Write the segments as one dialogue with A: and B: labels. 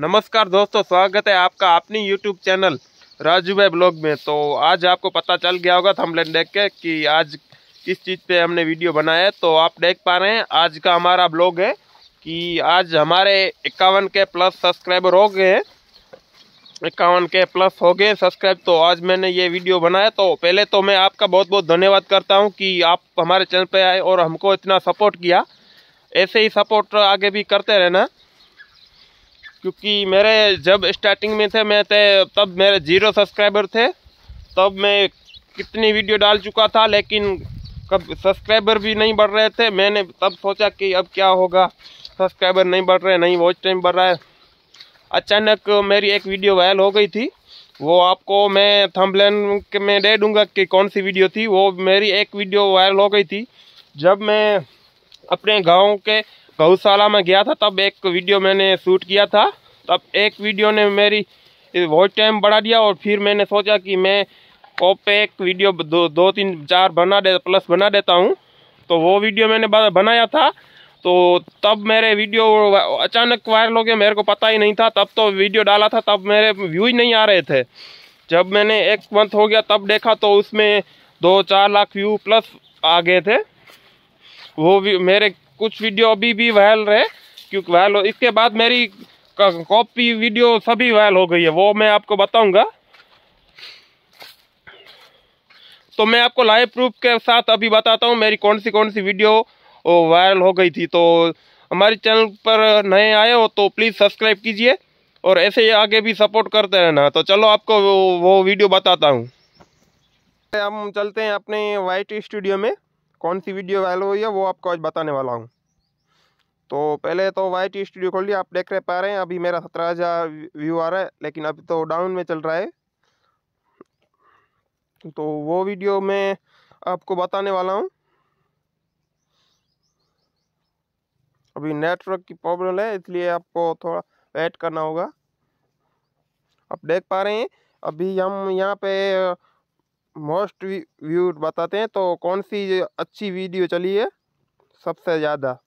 A: नमस्कार दोस्तों स्वागत है आपका अपनी यूट्यूब चैनल राजू भाई ब्लॉग में तो आज आपको पता चल गया होगा थमलेन तो देख के कि आज किस चीज़ पे हमने वीडियो बनाया है तो आप देख पा रहे हैं आज का हमारा ब्लॉग है कि आज हमारे इक्यावन के प्लस सब्सक्राइबर हो गए हैं इक्यावन के प्लस हो गए सब्सक्राइब तो आज मैंने ये वीडियो बनाया तो पहले तो मैं आपका बहुत बहुत धन्यवाद करता हूँ कि आप हमारे चैनल पर आए और हमको इतना सपोर्ट किया ऐसे ही सपोर्ट आगे भी करते रहना क्योंकि मेरे जब स्टार्टिंग में थे मैं थे तब मेरे जीरो सब्सक्राइबर थे तब मैं कितनी वीडियो डाल चुका था लेकिन कब सब्सक्राइबर भी नहीं बढ़ रहे थे मैंने तब सोचा कि अब क्या होगा सब्सक्राइबर नहीं बढ़ रहे नहीं वॉच टाइम बढ़ रहा है अचानक मेरी एक वीडियो वायरल हो गई थी वो आपको मैं थम्बलैन के में दे दूंगा कि कौन सी वीडियो थी वो मेरी एक वीडियो वायरल हो गई थी जब मैं अपने गांव के गौशाला में गया था तब एक वीडियो मैंने शूट किया था तब एक वीडियो ने मेरी वॉच टाइम बढ़ा दिया और फिर मैंने सोचा कि मैं ओप एक वीडियो दो दो तीन चार बना दे प्लस बना देता हूँ तो वो वीडियो मैंने बनाया था तो तब मेरे वीडियो अचानक वायरल हो गया मेरे को पता ही नहीं था तब तो वीडियो डाला था तब मेरे व्यू ही नहीं आ रहे थे जब मैंने एक मंथ हो गया तब देखा तो उसमें दो चार लाख व्यू प्लस आ गए थे वो मेरे कुछ वीडियो अभी भी वायरल रहे क्योंकि वायरल इसके बाद मेरी कॉपी वीडियो सभी वायरल हो गई है वो मैं आपको बताऊंगा तो मैं आपको लाइव प्रूफ के साथ अभी बताता हूँ मेरी कौन सी कौन सी वीडियो वायरल हो गई थी तो हमारे चैनल पर नए आए हो तो प्लीज़ सब्सक्राइब कीजिए और ऐसे ही आगे भी सपोर्ट करते रहना तो चलो आपको वो, वो वीडियो बताता हूँ हम चलते हैं अपने वाइट स्टूडियो में कौन सी वीडियो वायरल हुई है वो आपको आज बताने वाला हूँ पहले तो टी स्टूडियो खोल लिया आप देख रहे पा रहे हैं अभी मेरा सत्रह हज़ार व्यू आ रहा है लेकिन अभी तो डाउन में चल रहा है तो वो वीडियो मैं आपको बताने वाला हूँ अभी नेटवर्क की प्रॉब्लम है इसलिए आपको थोड़ा वेट करना होगा आप देख पा रहे हैं अभी हम यहाँ पे मोस्ट व्यू बताते हैं तो कौन सी अच्छी वीडियो चली है सबसे ज़्यादा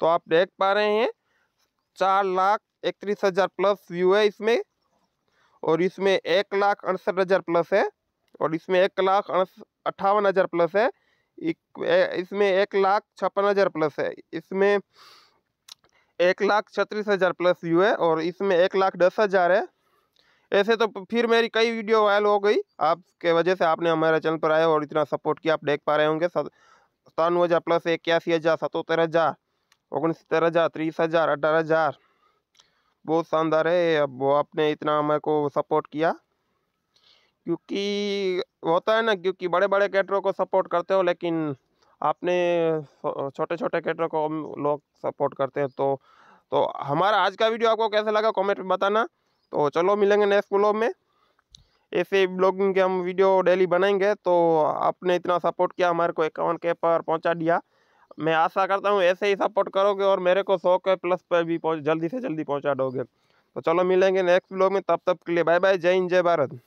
A: तो आप देख पा रहे हैं चार लाख इकतीस हज़ार प्लस व्यू है इसमें और इसमें एक लाख अड़सठ हज़ार प्लस है और इसमें एक लाख अट्ठावन हज़ार प्लस है इसमें एक लाख छप्पन हज़ार प्लस है इसमें एक लाख छत्तीस हज़ार प्लस व्यू है और इसमें एक लाख दस हज़ार है ऐसे तो फिर मेरी कई वीडियो वायरल हो गई आपके वजह से आपने हमारे चैनल पर आया और इतना सपोर्ट किया आप देख पा रहे होंगे सतानवे हज़ार प्लस इक्यासी हज़ार सतहत्तर हज़ार ओगन सत्तर हज़ार तीस हज़ार अठारह हज़ार बहुत शानदार है अब वो आपने इतना मेरे को सपोर्ट किया क्योंकि होता है ना क्योंकि बड़े बड़े कैटरों को सपोर्ट करते हो लेकिन आपने छोटे छोटे कैटरों को लोग सपोर्ट करते हैं तो तो हमारा आज का वीडियो आपको कैसा लगा कमेंट में बताना तो चलो मिलेंगे नेक्स्ट ब्लॉग में ऐसे ब्लॉगिंग के हम वीडियो डेली बनाएंगे तो आपने इतना सपोर्ट किया हमारे को इक्यावन के पर पहुंचा दिया मैं आशा करता हूँ ऐसे ही सपोर्ट करोगे और मेरे को सौ के प्लस पर भी जल्दी से जल्दी पहुँचा दोगे तो चलो मिलेंगे नेक्स्ट ब्लॉग में तब तक के लिए बाय बाय जय हिंद जय भारत